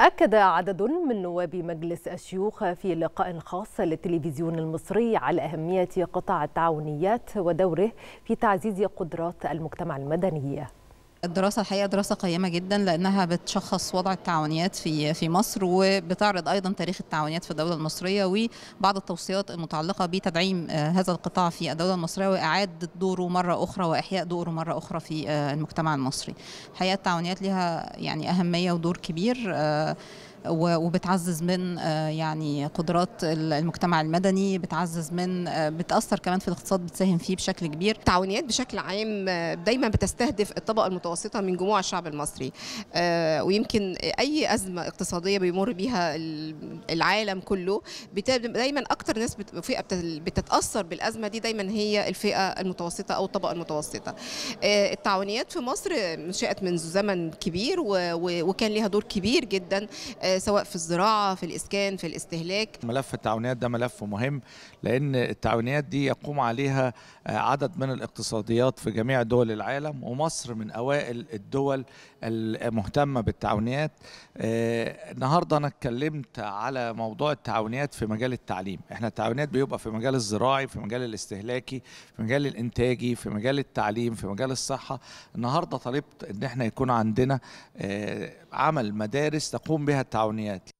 أكد عدد من نواب مجلس الشيوخ في لقاء خاص للتلفزيون المصري على أهمية قطاع التعاونيات ودوره في تعزيز قدرات المجتمع المدني الدراسة الحقيقة دراسة قيمة جدا لأنها بتشخص وضع التعاونيات في في مصر وبتعرض أيضا تاريخ التعاونيات في الدولة المصرية وبعض التوصيات المتعلقة بتدعيم آه، هذا القطاع في الدولة المصرية وإعادة دوره مرة أخرى وإحياء دوره مرة أخرى في آه، المجتمع المصري. الحقيقة التعاونيات لها يعني أهمية ودور كبير آه، وبتعزز من آه، يعني قدرات المجتمع المدني بتعزز من آه، بتاثر كمان في الاقتصاد بتساهم فيه بشكل كبير التعاونيات بشكل عام آه، دايما بتستهدف الطبقه المتوسطه من جموع الشعب المصري ويمكن اي ازمه اقتصاديه بيمر بيها العالم كله دايما اكتر ناس فئه بتتاثر بالازمه دي دايما هي الفئه المتوسطه او الطبقه المتوسطه التعاونيات في مصر انشات منذ زمن كبير وكان ليها دور كبير جدا آه، سواء في الزراعه في الاسكان في الاستهلاك ملف التعاونيات ده ملف مهم لان التعاونيات دي يقوم عليها آه، عدد من الاقتصاديات في جميع دول العالم ومصر من اوائل الدول المهتمه بالتعاونيات آه، النهارده انا اتكلمت على موضوع التعاونيات في مجال التعليم احنا التعاونيات بيبقى في مجال الزراعي في مجال الاستهلاكي في مجال الانتاجي في مجال التعليم في مجال الصحه النهارده طلبت ان احنا يكون عندنا عمل مدارس تقوم بها التعاونيات Townie